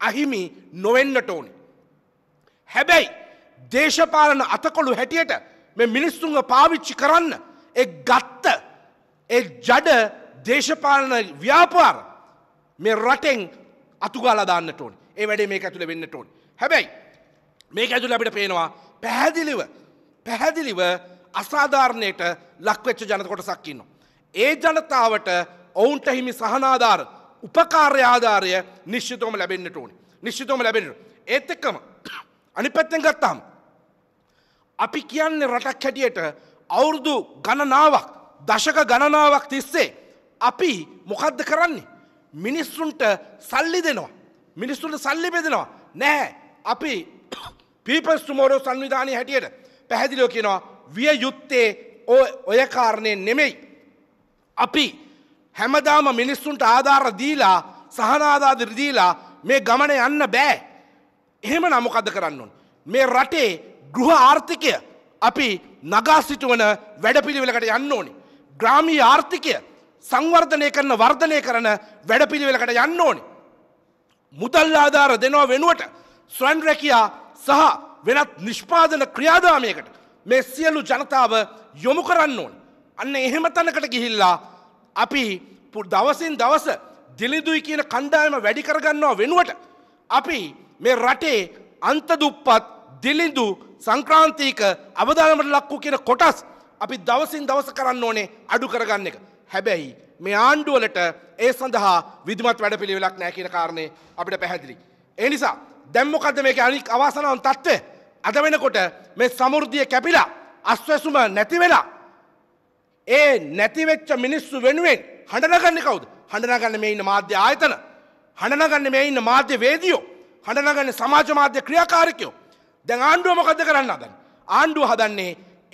S4: අහිමි නොවෙන්නට ඕනි. හැබැයි දේශපාලන අතකොළු හැටියට මේ මිනිස්සුන්ව පාවිච්චි කරන්න එ ගත්ත එ ජඩ දේශපාලන ව්‍යාපාර මේ රටෙන් අතුගාලදාන්න ටෝන් ඒ වැඩේ මේ ඇතුළ වෙන්න ටෝන් හැබැයි මේක ඇතුළ අපිට පේනවා පැහැදිලිව පැහැදිලිව අසාධාරණයට ලක්වෙච්ච ජනකොටසක් ඉන්නවා. ඒ ජනතාවට ඔවුන්ට හිමි සහනාධාර උපකාර්යාධාරය නිශ්චිතෝම ලැබෙන්න්නට ඕනි නිශ්චිතෝම ලැබෙනට ඒත් එක්කම අනි පැත්තෙන් ගත්තාම. අපි කියන්නේ රටක් හැටියට අවුරුදු ගණනාවක් දශක ගණනාවක් තිස්සේ අපි මොකද්ද කරන්නේ. මිනිස්සුන්ට සල්ලි දෙනවා. මිනිස්සුන්ට සල්ලි බෙදෙනවා නෑ අපි පීපස් තුමෝරෝ සංවිධානය හැටියට පැහැදිලෝ කියනවා විය යුත්තේ ඔය කාරණය නෙමෙයි. අපි හැමදාම මිනිස්සුන්ට ආධාර දීලා සහනාදාදිරිදීලා මේ ගමන යන්න බෑ. එහෙම නමුකද කරන්නවන්. මේ රටේ ගෘහ ආර්ථිකය අපි නගා සිටුවන වැඩපිළිවෙලකට යන්න ඕනි. ග්‍රාමී ආර්ථිකය සංවර්ධනය කරන වර්ධනය කරන වැඩපිළිවෙලකට යන්න ඕනි. මුදල් ආධාර දෙනවා වෙනුවට ස්වන් රැකයා සහ වෙනත් නිෂ්පාදන ක්‍රියාදාමයකට මේ සියලු ජනතාව යොමු කරන්න ඕන. අන්න එහෙම තැනකට ගිහිල්ලා අපි දවසින් දවස දිලිදුයි කියන කණ්ඩායම වැඩි කරගන්නවා වෙනුවට අපි මේ රටේ අන්තදුප්පත් දිලිඳු සංක්‍රාන්තික අවධානමට ලක්වූ කියන කොටස් අපි දවසින් දවස කරන්න ඕනේ අඩු කරගන්න එක. හැබැයි මේ ආණ්ඩුවලට ඒ සඳහා විදිමත් වැඩ පිළිවෙලක් නෑ කියන කාරණය අපිට පැහැදිලි. ඒ නිසා දැන් මොකද මේක අනික් අවාසනාවන් තත්ත්වය අද වෙනකොට මේ සමෘද්ධිය කැපිලා අස්වැසුම නැති වෙලා ඒ නැතිවෙච්ච මිනිස්සු වෙනුවෙන් හඬනගන්න කවුද හඬනගන්න මේ ඉන්න මාධ්‍ය ආයතන හඬනගන්න මේ ඉන්න මාධ්‍ය වේදියෝ හඬනගන්න සමාජ මාධ්‍ය ක්‍රියාකාරකයෝ දැන් ආණ්ඩුව මොකද කරන්න හදන්නේ ආණ්ඩුව හදන්නේ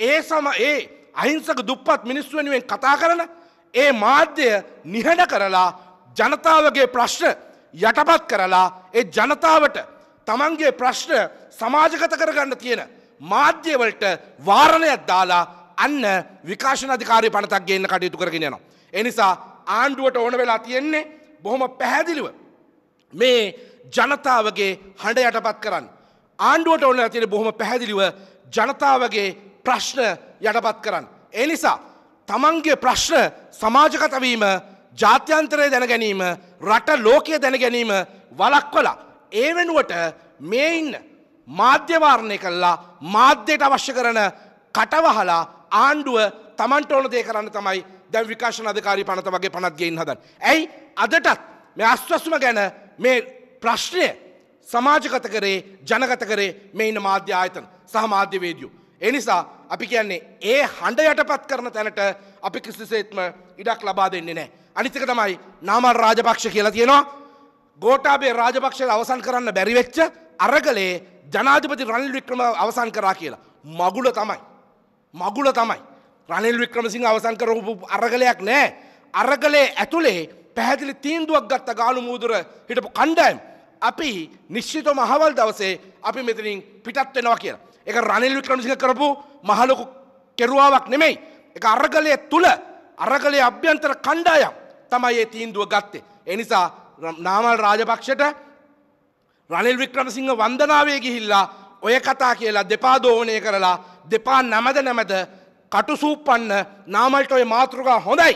S4: ඒ සම ඒ අහිංසක දුප්පත් මිනිස්සු වෙනුවෙන් කතා කරන ඒ මාධ්‍ය නිහඬ කරලා ජනතාවගේ ප්‍රශ්න යටපත් කරලා ඒ ජනතාවට තමන්ගේ ප්‍රශ්න සමාජගත කරගන්න තියෙන මාධ්‍යවලට වාරණයක් දාලා අන්න විකාශන අධිකාරය පනතක් ගේන්න කටයුතු කරගෙන යනවා. එනිසා ආණ්ඩුවට ඕන වෙලා තියෙන්නේ බොහොම පැහැදිලිව මේ ජනතාවගේ හඬ යටපත් කරන්න. ආණ්ඩුවට ඕන තියෙන බොහොම පැහැදිලිව ජනතාවගේ ප්‍රශ්න යටපත් කරන්න. එනිසා තමන්ගේ ප්‍රශ්න සමාජගතවීම ජාත්‍යන්තරය දැන ගැනීම රට ලෝකය දැන ගැනීම වලක්වලා. ඒ වෙනුවට මේ ඉන්න මාධ්‍යවාරණය කල්ලා මාධ්‍යයට අවශ්‍ය කරන කටවහලා ආණ්ඩුව තමන්ට ඕන දේ කරන්න තමයි දැන් විකාශන අධකාරී පනත වගේ පනත්ගෙන් හදන්. ඇයි අදටත් මේ අස්වසුම ගැන මේ ප්‍රශ්නය සමාජගත කරේ ජනගත කරේ මෙයින මාධ්‍ය ආයතන සහ මාධ්‍යවේදියෝ. එනිසා අපි කියන්නේ ඒ හඬ යටපත් කරන තැනට අපි කිසිසේත්ම ඉඩක් ලබා දෙන්නේ නෑ. අනිතක තමයි නාමල් රාජපක්ෂ කියලා තියෙනවා ගෝටාබේ රාජපක්ෂය අවසන් කරන්න බැරිවෙච්ච අරගලේ ජනාධපති රනිල් වික්‍රම අවසන් කරා කියලා. මගුල තමයි. මගුල තමයි. රනිල් වික්‍රමසිංහ අවසන් කරපු අරගලයක් නෑ. අරගලේ ඇතුලේ පැහැදිලි තීන්දුවක් ගත්ත ගාලු මූදුර හිටපු කණ්ඩායම්. අපි නිශ්චිතව මහවල් දවසේ අපි මෙතනින් පිටත් වෙනවා කියලා. ඒක රනිල් වික්‍රමසිංහ කරපු මහලොකු කෙරුවාවක් නෙමෙයි. ඒක අරගලය තුල අරගලේ අභ්‍යන්තර කණ්ඩායම් තමයි ඒ තීන්දුව ගත්තේ. එනිසා නාමල් රාජපක්ෂට රනිල් වික්‍රමසිංහ වන්දනාවේ ගිහිල්ලා ඔය කතා කියලා දෙපා දෝහනය කරලා දෙපා නැමද නැමද කටුසූපන්න නාමල්ට ඔය මාතෘකා හොඳයි.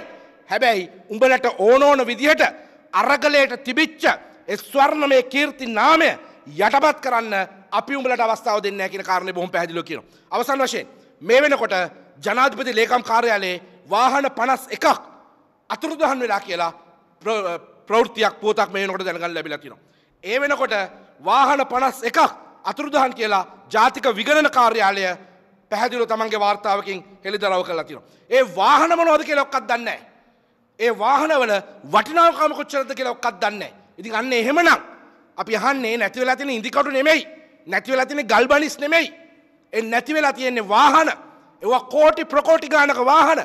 S4: හැබැයි උඹලට ඕනෝන විදිහට අරගලයට තිබිච්ච ස්වර්ණ මේ කීර්ති නාමය යටපත් කරන්න අපි උඹලට අවස්ථාව දෙන්න කියන කාරණය බොහොම පැහැදිලිව කියනවා. අවසන් වශයෙන් මේ වෙනකොට ජනාධිපති ලේකම් කාර්යාලයේ වාහන 51ක් අතුරුදහන් වෙලා කියලා ප්‍රවෘතියක් පුවතක් මේ නොට දැනගන්න ලැබිලා තිනවා. ඒ වෙනකොට වාහන පනස් එකක් අතුරුදහන් කියලා ජාතික විගණන කාර්යාලය පැහැදිලු තමන්ගේ වාර්තාවකින් හෙළි දරව කරලා තිනවා. ඒ වාහන මොනවද කියලා ඔක්කත් දන්නේ ඒ වාහනවල වටිනාකම කොච්චරද කියලා ඔක්කත් දන්නේ ඉතින් අන්න එහෙමනම් අපි අහන්නේ නැති වෙලා තියෙන ඉදිකටු නෙමෙයි. නැති වෙලා තියෙන ගල්බනිස් නෙමෙයි. ඒ නැති වෙලා තියෙන්නේ වාහන. ඒවා කෝටි ප්‍රකෝටි ගානක වාහන.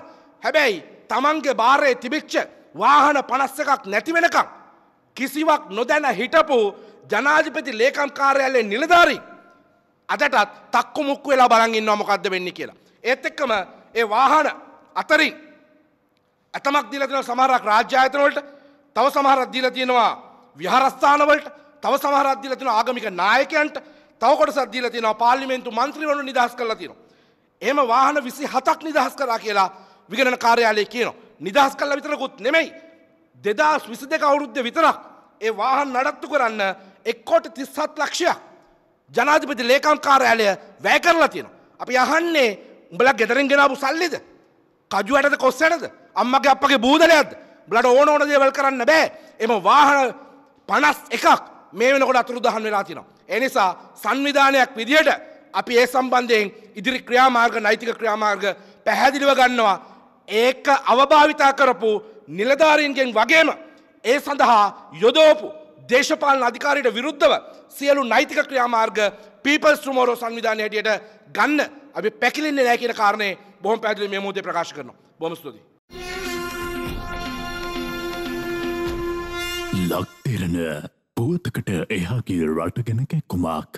S4: හැබැයි තමන්ගේ භාරයේ තිබිච්ච වාහන පනස්ස එකක් නැතිවෙනකම්. කිසිවක් නොදැන හිටපු ජනාධිපති ලේකම් කාර්යාලයේ නිලධාරී. අදටත් තක්කු මුක්කු වෙලා බලගින්නවා මොකක්ද වෙන්න කියලා. ඒත් එක්කම ඒ වාහන අතරින් ඇතමක් දීලා තියෙනවා සමහරක් රාජ්‍ය ආයතනවලට තව සමහරක් දීලා තියෙනවා විහාරස්ථානවලට තව සමහරක් දීලා තියෙනවා ආගමික නායකයන්ට තව කොටසක් දීලා තියෙනවා පාර්ලිමේන්තු මන්ත්‍රීවරුන් නිදහස් කරලා තියෙනවා. එහෙම වාහන 27ක් නිදහස් කරා කියලා විගණන කාර්යාලය කියනවා. නිදහස් කල්ලා විතරකුත් නෙමෙයි. දෙදස් විසි දෙක අවුරුද්ධ විතරක් ඒ වාහන් නඩත්තු කරන්න එක්කොට තිස්සත් ලක්ෂයක් ජනාධිපති ලේකම් කාර්යාලය වැය කරලා තියෙනවා. අපි අහන්නේ උඹලා ගෙදරින් ගෙනාපු සල්ලිද? කජු ඇටද කොස් ඇටද? අම්මගේ අප්පගේ බූදලයක්ද? උඹලට ඕන ඕන දේවල් කරන්න බෑ. එම වාහන 51ක් මේ වෙනකොට අතුරුදහන් වෙලා තියෙනවා. ඒ නිසා සංවිධානයක් විදියට අපි ඒ සම්බන්ධයෙන් ඉදිරි ක්‍රියාමාර්ග නෛතික ක්‍රියාමාර්ග පැහැදිලිව ගන්නවා. ඒක අවභාවිතා කරපු නිලධාරීන්ගෙන් වගේම ඒ සඳහා යොදෝපු දේශපාලන අධිකාරයට විරුද්ධව සියලු නෛතික ක්‍රියාමාර්ග පීපල්ස් ටුමෝරෝ සංවිධානය හැටියට ගන්න අපි පැකිලෙන්නේ නැහැ කියන කාරණේ බොහොම පැහැදිලි මේ මොහොතේ ප්‍රකාශ කරනවා. බොහොම ස්තුතියි.
S3: ලක්තිරණ පුවතකට එහා කිය රට ගැන කැක්කුමක්.